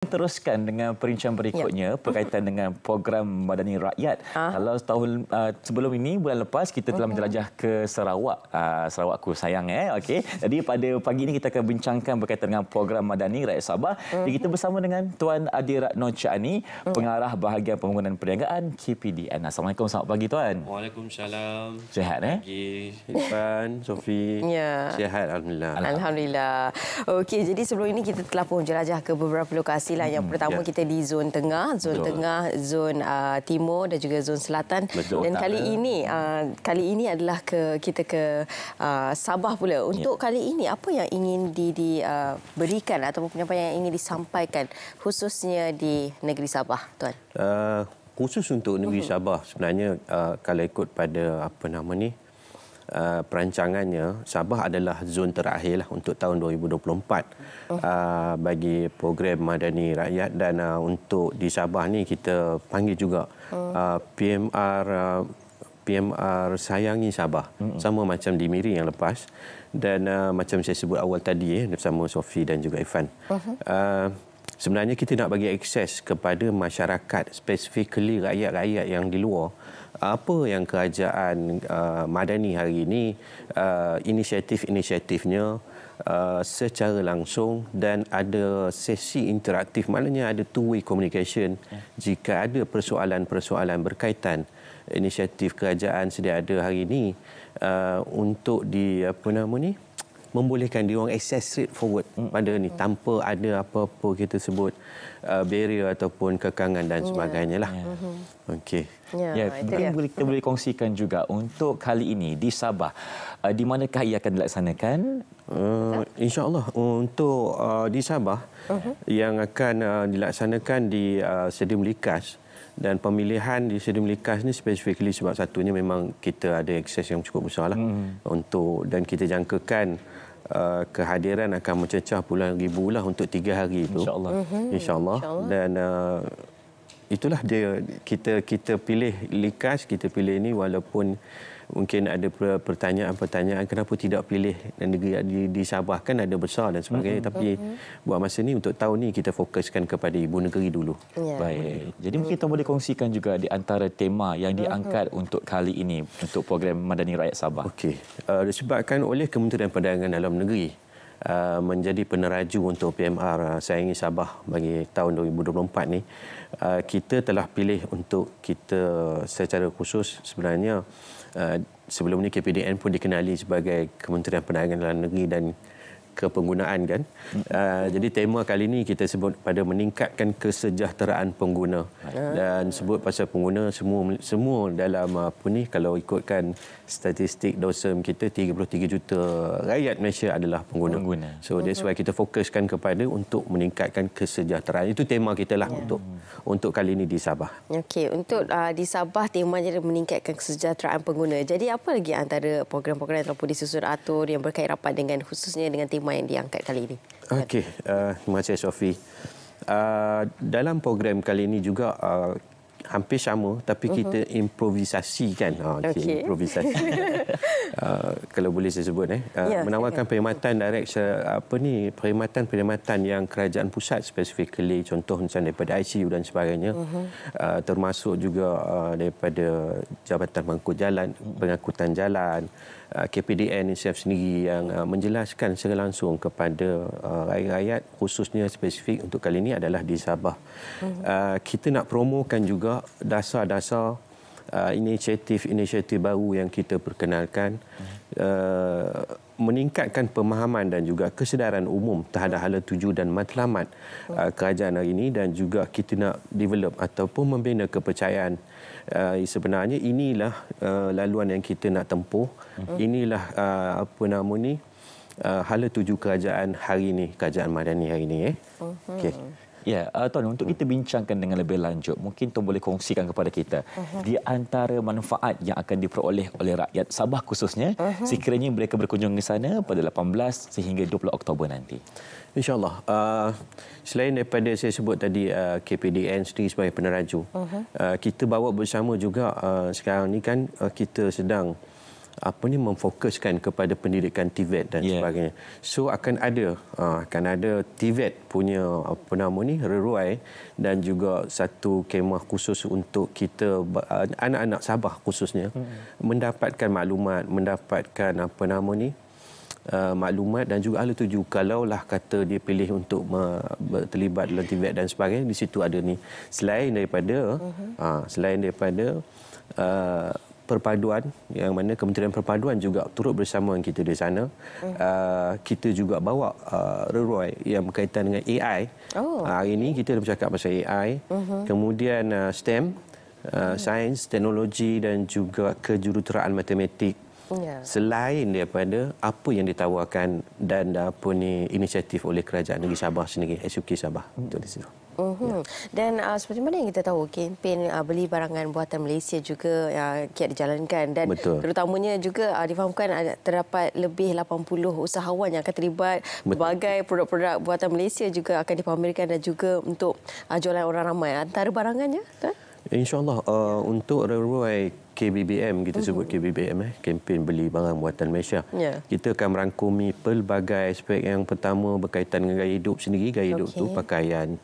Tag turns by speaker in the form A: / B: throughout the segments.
A: Teruskan dengan perincian berikutnya ya. berkaitan dengan program Madani Rakyat. Ha? Kalau tahun uh, ah, sebelum ini, bulan lepas, kita telah menjelajah ke Sarawak. Uh, Sarawak sayang. Eh? Okay. Jadi pada pagi ini kita akan bincangkan berkaitan dengan program Madani Rakyat Sabah. Uh mm-hmm. -huh. Kita bersama dengan Tuan Adirat Nochani, mm. pengarah bahagian pembangunan perniagaan KPDN. Assalamualaikum, selamat pagi Tuan.
B: Waalaikumsalam. Sihat eh?
C: Ipan,
A: Sofi.
B: Ya. Sihat, Alhamdulillah.
C: Alhamdulillah. Okey, jadi sebelum ini kita telah pun menjelajah ke beberapa lokasi pastilah yang pertama yeah. kita di zon tengah, zon Betul. tengah, zon uh, timur dan juga zon selatan. Betul, dan kali ada. ini uh, kali ini adalah ke kita ke uh, Sabah pula. Ya. Untuk yeah. kali ini apa yang ingin di diberikan uh, ataupun penyampaian yang ingin disampaikan khususnya di negeri Sabah, tuan?
B: Uh, khusus untuk negeri mhm. Sabah sebenarnya uh, kalau ikut pada apa nama ni Uh, perancangannya Sabah adalah zon terakhir lah untuk tahun 2024 uh, bagi program Madani Rakyat dan uh, untuk di Sabah ni kita panggil juga oh. uh, PMR uh, PMR Sayangi Sabah sama macam di Miri yang lepas dan uh, macam saya sebut awal tadi eh, bersama Sofi dan juga Ivan uh-huh. uh, sebenarnya kita nak bagi akses kepada masyarakat specifically rakyat-rakyat yang di luar apa yang kerajaan uh, Madani hari ini uh, inisiatif-inisiatifnya Uh, secara langsung dan ada sesi interaktif maknanya ada two-way communication ya. jika ada persoalan-persoalan berkaitan inisiatif kerajaan sedia ada hari ini uh, untuk di apa nama ni membolehkan dia orang access straight forward hmm. pada ni tanpa ada apa-apa kita sebut
A: uh, barrier ataupun kekangan dan ya. sebagainya lah. Yeah. Mhm. Yeah. Okey.
B: Ya, yeah, yeah. boleh
A: kita boleh kongsikan juga untuk kali ini di Sabah. Uh, di manakah ia akan dilaksanakan? Uh, InsyaAllah untuk uh, di Sabah uh-huh. yang akan uh,
B: dilaksanakan di uh, Stadium Likas dan pemilihan di Stadium Likas ni specifically sebab satunya memang kita ada akses yang cukup besar lah hmm. untuk dan kita jangkakan Uh, kehadiran akan mencecah bulan ribu lah untuk tiga hari itu. InsyaAllah. Mm -hmm. InsyaAllah. Insya Dan uh, itulah dia kita kita pilih likas, kita pilih ini walaupun mungkin ada pertanyaan-pertanyaan kenapa tidak pilih negeri di, di Sabah kan ada besar dan sebagainya mm-hmm. tapi buat masa ini untuk tahun ni kita fokuskan kepada
A: ibu negeri dulu. Yeah. Baik. Jadi mungkin kita boleh kongsikan juga di antara tema yang diangkat mm-hmm. untuk kali ini untuk program Madani Rakyat Sabah. Okey. Uh, disebabkan oleh Kementerian Perdagangan
B: Dalam Negeri Uh, menjadi peneraju untuk PMR uh, Sayangi Sabah bagi tahun 2024 ni uh, kita telah pilih untuk kita secara khusus sebenarnya uh, sebelum ni KPDN pun dikenali sebagai Kementerian Perdagangan Dalam Negeri dan kepenggunaan kan. Uh, jadi tema kali ini kita sebut pada meningkatkan kesejahteraan pengguna. Ah. Dan sebut pasal pengguna semua semua dalam apa ni kalau ikutkan statistik dosem kita 33 juta rakyat Malaysia adalah pengguna. pengguna. So that's why kita fokuskan kepada untuk meningkatkan kesejahteraan. Itu tema kita lah ya. untuk untuk kali ini di Sabah.
C: Okey, untuk uh, di Sabah tema temanya meningkatkan kesejahteraan pengguna. Jadi apa lagi antara program-program yang telah disusun atur yang berkait rapat dengan khususnya dengan tema tema yang diangkat kali ini.
B: Okey, uh, terima kasih Sofi. Uh, dalam program kali ini juga uh, hampir sama tapi mhm. kita uh -huh. improvisasikan ha okay, okay. improvisasi uh, kalau boleh saya sebut eh uh, ah, yeah, menawarkan okay. perkhidmatan direct apa ni perkhidmatan-perkhidmatan yang kerajaan pusat specifically contoh macam daripada ICU dan sebagainya uh -huh. uh, termasuk juga uh, daripada jabatan pangkut jalan pengangkutan jalan KPDN itself sendiri yang menjelaskan secara langsung kepada rakyat-rakyat khususnya spesifik untuk kali ini adalah di Sabah. Uh mhm. -huh. Kita nak promokan juga dasar-dasar inisiatif-inisiatif uh, baru yang kita perkenalkan uh, meningkatkan pemahaman dan juga kesedaran umum terhadap hala tuju dan matlamat uh, kerajaan hari ini dan juga kita nak develop ataupun membina kepercayaan sebenarnya inilah laluan yang kita nak tempuh mhm. inilah apa nama ni
A: uh, hala tuju kerajaan hari ini kerajaan madani hari ini eh. Mhm. okay. Ya, yeah, uh, tuan untuk kita bincangkan dengan lebih lanjut, mungkin tuan boleh kongsikan kepada kita uh-huh. di antara manfaat yang akan diperoleh oleh rakyat Sabah khususnya, uh-huh. sekiranya mereka berkunjung ke sana pada 18 sehingga 20 Oktober nanti. InsyaAllah. Uh, selain daripada saya sebut
B: tadi uh, KPDN sendiri sebagai peneraju, uh-huh. Mhm. uh, kita bawa bersama juga uh, sekarang ni kan uh, kita sedang apa ni memfokuskan kepada pendidikan TVET e dan yeah. sebagainya. So akan ada uh, akan ada TVET e punya apa nama ni reruai dan juga satu kemah khusus untuk kita anak-anak Sabah khususnya mm-hmm. mendapatkan maklumat, mendapatkan apa nama ni Uh, maklumat dan juga ahli tuju kalaulah kata dia pilih untuk terlibat dalam TVET e dan sebagainya di situ ada ni selain daripada uh-huh. uh, selain daripada uh, perpaduan yang mana Kementerian Perpaduan juga turut bersama dengan kita di sana. Uh, kita juga bawa uh, ah, reroy yang berkaitan dengan AI. Oh. Uh, hari ini kita dah bercakap pasal AI. uh mhm. Kemudian uh, STEM, uh, uh sains, teknologi dan juga kejuruteraan matematik ya. selain daripada apa yang ditawarkan dan apa ni inisiatif oleh kerajaan negeri Sabah sendiri SUK Sabah itu hmm. di situ
C: Uhum. Ya. Dan uh, seperti mana yang kita tahu kempen uh, beli barangan buatan Malaysia juga uh, kiat dijalankan dan Betul. terutamanya juga uh, difahamkan uh, terdapat lebih 80 usahawan yang akan terlibat berbagai produk-produk buatan Malaysia juga akan dipamerkan dan juga untuk uh, jualan orang ramai antara barangannya. Kan?
B: InsyaAllah uh, untuk railway KBBM kita mhm. sebut mm -hmm. KBBM eh kempen beli barang buatan Malaysia. Yeah. Kita akan merangkumi pelbagai aspek yang pertama berkaitan dengan gaya hidup sendiri, gaya okay. hidup tu pakaian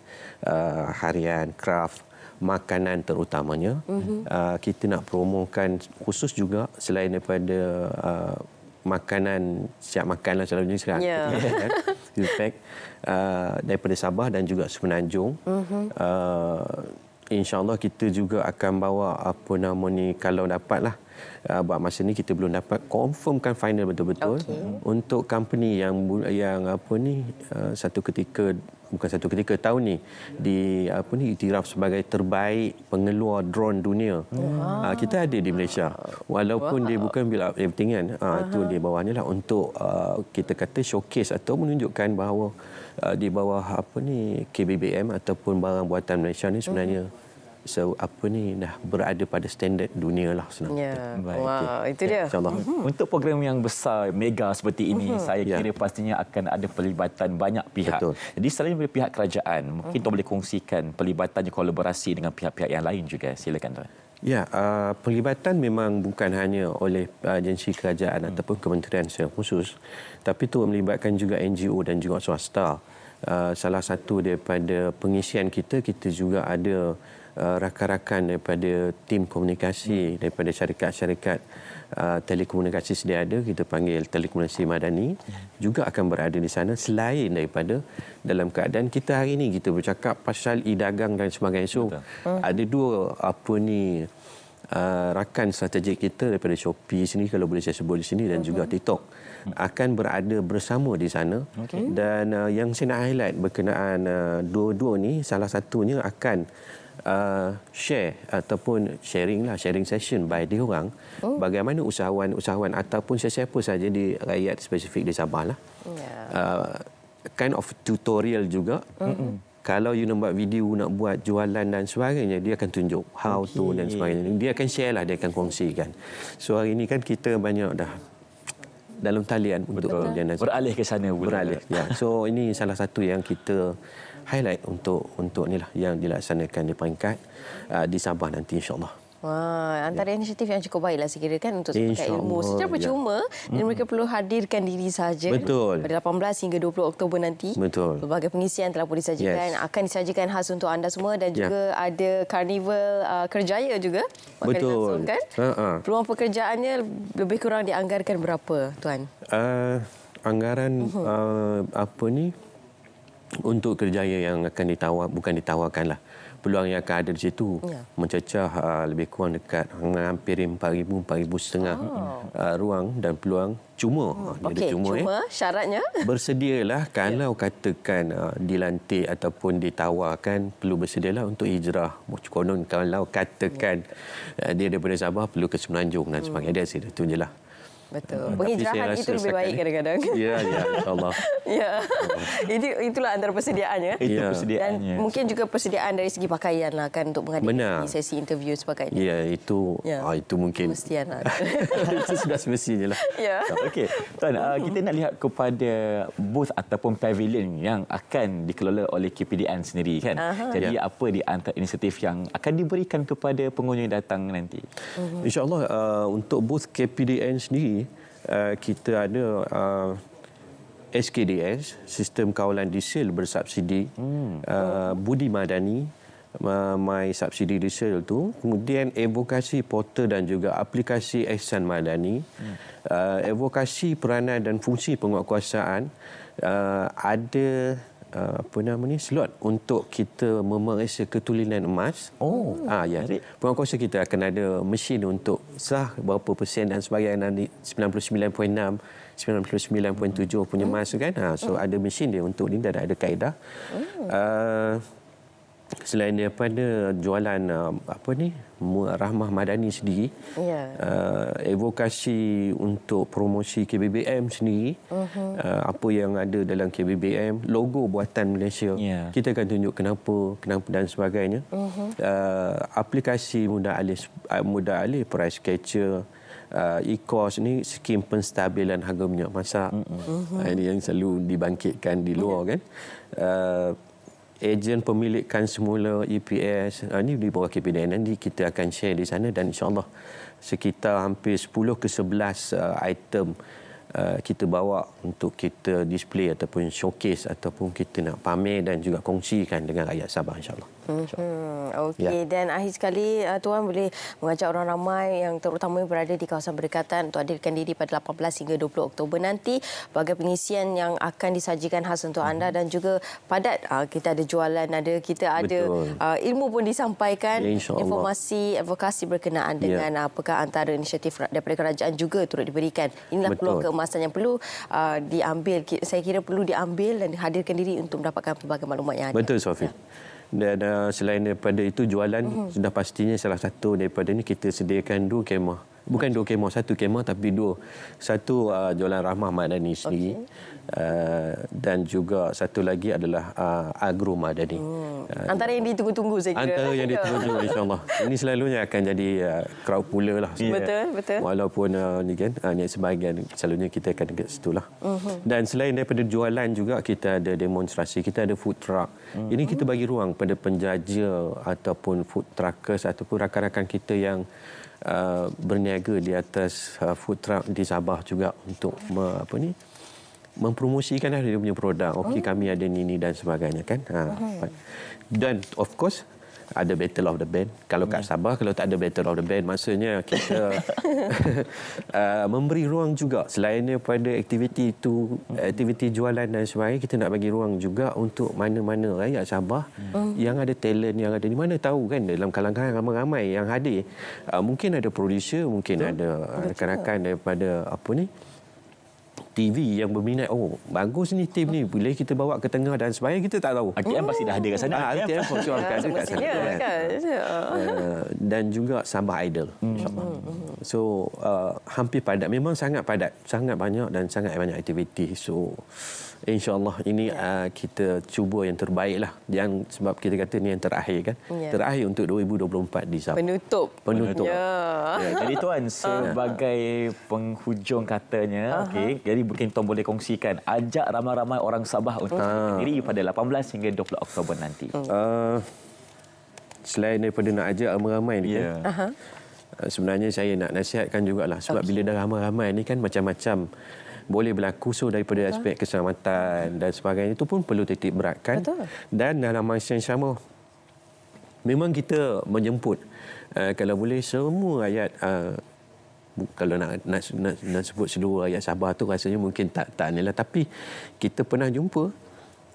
B: uh, harian, craft makanan terutamanya. Mm -hmm. uh, kita nak promokan khusus juga selain daripada uh, makanan siap makanlah selalunya sekarang. Yeah. Yeah. In daripada Sabah dan juga Semenanjung. Mm -hmm. uh, insyaallah kita juga akan bawa apa nama ni kalau dapatlah Uh, buat masa ni kita belum dapat confirmkan final betul-betul okay. untuk company yang yang apa ni uh, satu ketika bukan satu ketika tahun ni di apa ni itiraf sebagai terbaik pengeluar drone dunia. Uh, kita ada di Malaysia. Walaupun Wah. dia bukan bila everything kan. Uh, ah, tu di bawahnya lah untuk ah, kita kata showcase atau menunjukkan bahawa di bawah apa ni KBBM ataupun barang buatan Malaysia ni sebenarnya hmm so apa ni dah berada pada standard dunia lah
C: sebenarnya. Yeah. Baik. Wow, okay. itu dia. Insyaallah. Mm-hmm.
A: Untuk program yang besar mega seperti ini, mm-hmm. saya ya. kira yeah. pastinya akan ada pelibatan banyak pihak. Betul. Jadi selain daripada pihak kerajaan, mungkin mm-hmm. tu boleh kongsikan pelibatannya kolaborasi dengan pihak-pihak yang lain juga. Silakan tuan.
B: Ya, uh, pelibatan memang bukan hanya oleh uh, agensi kerajaan hmm. ataupun kementerian secara khusus tapi tu melibatkan juga NGO dan juga swasta. Uh, salah satu daripada pengisian kita, kita juga ada Uh, rakan-rakan daripada tim komunikasi hmm. daripada syarikat-syarikat uh, telekomunikasi sedia ada kita panggil telekomunikasi madani hmm. juga akan berada di sana selain daripada dalam keadaan kita hari ini kita bercakap pasal e-dagang dan sebagainya so Betul. Hmm. ada dua apa ni uh, rakan strategik kita daripada Shopee sini kalau boleh saya sebut di sini dan juga TikTok akan berada bersama di sana okay. dan uh, yang saya nak highlight berkenaan uh, dua-dua ni salah satunya akan uh, share ataupun sharing lah sharing session by dia orang oh. bagaimana usahawan-usahawan ataupun sesiapa saja di rakyat spesifik di Sabah lah. Yeah. Uh, kind of tutorial juga. Mm-mm. Kalau you nak buat video nak buat jualan dan sebagainya dia akan tunjuk how okay. to dan sebagainya. Dia akan share lah, dia akan kongsikan. So hari ini kan kita banyak dah dalam talian untuk Betul. beralih ke
A: sana Beralih. Ya.
B: So ini salah satu yang kita highlight untuk untuk inilah yang dilaksanakan di peringkat uh, di Sabah nanti insyaallah.
C: Wah, ya. antara ya. inisiatif yang cukup baiklah saya kira kan untuk sepakat ilmu. Secara ya. percuma, ya. mereka perlu hadirkan diri sahaja Betul. pada 18 hingga 20 Oktober nanti. Betul. Berbagai pengisian telah pun disajikan. Yes. Akan disajikan khas untuk anda semua dan ya. juga ya. ada karnival uh, kerjaya juga. Betul. Kan? Uh Peluang pekerjaannya lebih kurang dianggarkan berapa, Tuan?
B: Uh, anggaran uh mhm. -huh. uh, apa ni? untuk kerjaya yang akan ditawar bukan ditawarkan lah peluang yang akan ada di situ ya. mencecah uh, lebih kurang dekat hampir 4000 4000 oh. setengah uh, ruang dan peluang cuma hmm. okay. cuma, cuma
C: eh. syaratnya
B: bersedialah kalau ya. katakan uh, dilantik ataupun ditawarkan perlu bersedialah untuk hijrah konon kalau katakan ya. uh, dia daripada Sabah perlu ke Semenanjung dan hmm. sebagainya hmm. dia situ tunjulah
C: Betul. Penghijrahan hmm. itu lebih baik kadang-kadang. Ya, ya, insyaAllah. ya. Jadi itulah antara persediaannya. Itu ya. persediaannya. Dan mungkin juga persediaan dari segi pakaian lah kan untuk menghadiri sesi interview sebagainya.
A: Ya, itu ya. Ah, itu mungkin.
C: Mestian lah. itu sudah
A: semestinya lah. Ya. Okey. Tuan, uh, kita nak lihat kepada booth ataupun pavilion yang akan dikelola oleh KPDN sendiri kan. Aha. Jadi ya. apa di antara inisiatif yang akan diberikan kepada pengunjung yang datang nanti? Uh-huh. InsyaAllah uh, untuk booth KPDN sendiri Eh, kita ada uh,
B: eh, SKDS, Sistem Kawalan Diesel Bersubsidi, hmm. uh, Budi Madani, uh, My Subsidi Diesel tu. Kemudian evokasi portal dan juga aplikasi Ehsan Madani. Hmm. Uh, evokasi peranan dan fungsi penguatkuasaan uh, ada uh, apa nama ni slot untuk kita memeriksa ketulinan emas. Oh. Ah ya. Pengawasan kita akan ada mesin untuk sah berapa persen dan sebagainya 99.6 99.7 punya masuk kan. Ha, so hmm. ada mesin dia untuk ni dan ada kaedah. Uh, selain daripada jualan ah, apa ni Rahmah Madani sendiri yeah. Ya. uh, evokasi untuk promosi KBBM sendiri
C: uh-huh.
A: uh,
B: apa yang ada dalam KBBM logo buatan Malaysia yeah. kita akan tunjuk kenapa kenapa dan sebagainya uh-huh. uh, aplikasi mudah alih mudah alih price catcher uh, ECOS ini skim penstabilan harga minyak masak uh-huh. uh, ini yang selalu dibangkitkan di luar yeah. kan uh, ejen pemilikkan semula EPS uh, ah, ini di bawah KPDN nanti kita akan share di sana dan insyaAllah sekitar hampir 10 ke 11 uh, ah, item uh, kita bawa untuk kita display ataupun showcase ataupun kita nak pamer dan juga kongsikan dengan rakyat Sabah insyaAllah.
C: Mm-hmm. Okey, ya. dan akhir sekali uh, Tuan boleh mengajak orang ramai yang terutama berada di kawasan berdekatan untuk hadirkan diri pada 18 hingga 20 Oktober nanti bagi pengisian yang akan disajikan khas untuk anda mm-hmm. dan juga padat uh, kita ada jualan ada kita ada Betul. Uh, ilmu pun disampaikan ya, informasi advokasi berkenaan ya. dengan ya. apakah antara inisiatif daripada kerajaan juga turut diberikan inilah Betul. peluang keemasan yang perlu uh, diambil saya kira perlu diambil dan hadirkan diri untuk mendapatkan pelbagai maklumat yang ada
B: Betul Sofie ya dan uh, selain daripada itu jualan uh mhm. -huh. sudah pastinya salah satu daripada ini kita sediakan dua kemah bukan dua kemah satu kemah tapi dua satu uh, jualan Rahmah Madani sendiri okay. uh, dan juga satu lagi adalah uh, Agro Madani hmm. uh, antara
C: yang ditunggu-tunggu saya kira antara yang ditunggu-tunggu insyaAllah
B: ini selalunya akan jadi uh, crowd pula lah yeah. betul ya. betul. walaupun uh, ni kan uh, ni sebahagian selalunya kita akan dekat situ lah uh mhm. -huh. dan selain daripada jualan juga kita ada demonstrasi kita ada food truck hmm. ini kita bagi ruang pada penjaja ataupun food truckers ataupun rakan-rakan kita yang uh, berniaga di atas uh, food truck di Sabah juga untuk me, apa ni mempromosikanlah dia punya produk. Okey hmm. kami ada ini dan sebagainya kan. Ha. Hmm. Dan of course ada battle of the band kalau kat hmm. Sabah kalau tak ada battle of the band maksudnya kita uh, memberi ruang juga selain daripada aktiviti itu hmm. aktiviti jualan dan sebagainya kita nak bagi ruang juga untuk mana-mana rakyat lah, Sabah uh. yang ada talent yang ada di mana tahu kan dalam kalangan ramai-ramai yang hadir uh, mungkin ada producer mungkin Betul. ada uh, rakan-rakan daripada apa ni TV yang berminat oh bagus ni tim ni boleh kita bawa ke tengah dan sebagainya kita tak tahu RTM pasti dah ada kat sana ha, ah, RTM for sure akan ada kat sana kan? Kan? Ah.
C: Eh,
B: dan juga Sabah Idol hmm.
C: Hmm, hmm.
B: so uh, hampir padat memang sangat padat sangat banyak dan sangat banyak aktiviti so InsyaAllah ini ya. uh, kita cuba yang terbaik lah. Yang sebab kita kata ini
A: yang terakhir kan. Ya. Terakhir untuk 2024 di Sabah.
C: Penutup. Penutup. Ya. Ya. Jadi tuan, ah. sebagai
A: penghujung katanya, okay, jadi mungkin tuan boleh kongsikan, ajak ramai-ramai orang Sabah untuk uh -huh. diri pada 18 hingga 20 Oktober nanti. Uh, selain daripada nak ajak ramai-ramai kan? ya. kan? sebenarnya saya nak
B: nasihatkan juga lah Sebab okay. bila dah ramai-ramai ini kan macam-macam boleh berlaku so daripada Betul. aspek keselamatan dan sebagainya itu pun perlu titik beratkan Betul. dan dalam masa yang sama memang kita menjemput uh, kalau boleh semua ayat uh, kalau nak, nak, nak, nak sebut seluruh ayat Sabah tu rasanya mungkin tak tak nilah tapi kita pernah jumpa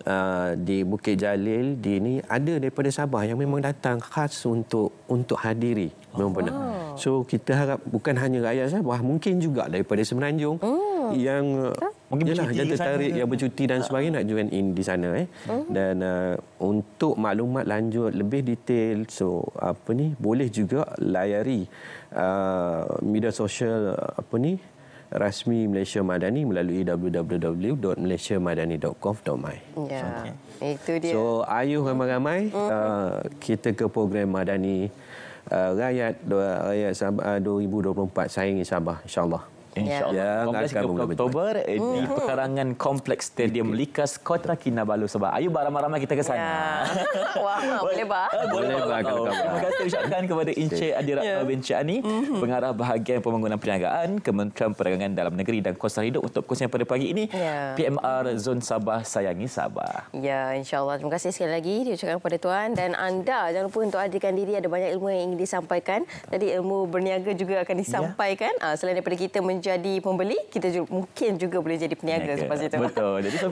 B: uh, di Bukit Jalil di ni ada daripada Sabah yang memang datang khas untuk untuk hadiri memang oh. pernah. Oh. So kita harap bukan hanya rakyat Sabah, mungkin juga daripada Semenanjung hmm. yang uh, mungkin yalah, yang tertarik yang bercuti dan sebagainya nak join in di sana eh. Hmm. Dan uh, untuk maklumat lanjut lebih detail so apa ni boleh juga layari uh, media sosial uh, apa ni rasmi Malaysia Madani melalui www.malaysiamadani.gov.my. Ya. Okay. Itu dia. So ayuh ramai-ramai mm -hmm. uh, kita ke program Madani uh, rakyat uh, rakyat Sabah 2024
A: saya ingin Sabah insyaallah Ya. InsyaAllah yeah. Ya, Allah. Oktober eh, mm-hmm. Di hmm. perkarangan Kompleks Stadium okay. Likas Kota Kinabalu Sebab ayo Bak ramai-ramai kita ke sana yeah.
C: Wah boleh Bak Boleh Bak eh, Terima kasih
A: ucapkan Kepada Encik Adi Rahman yeah. Ya. Bin Ani mm-hmm. Pengarah bahagian Pembangunan Perniagaan Kementerian Perdagangan Dalam Negeri Dan Kuasa Hidup Untuk kursi pada pagi ini
C: yeah. PMR
A: Zon Sabah Sayangi Sabah
C: Ya yeah, insyaAllah Terima kasih sekali lagi Diucapkan kepada Tuan Dan anda Jangan lupa untuk adikan diri Ada banyak ilmu yang ingin disampaikan Tadi ilmu berniaga juga Akan disampaikan yeah. Selain daripada kita menjelaskan menjadi pembeli, kita juga, mungkin juga boleh jadi peniaga selepas itu. Betul.
A: Jadi,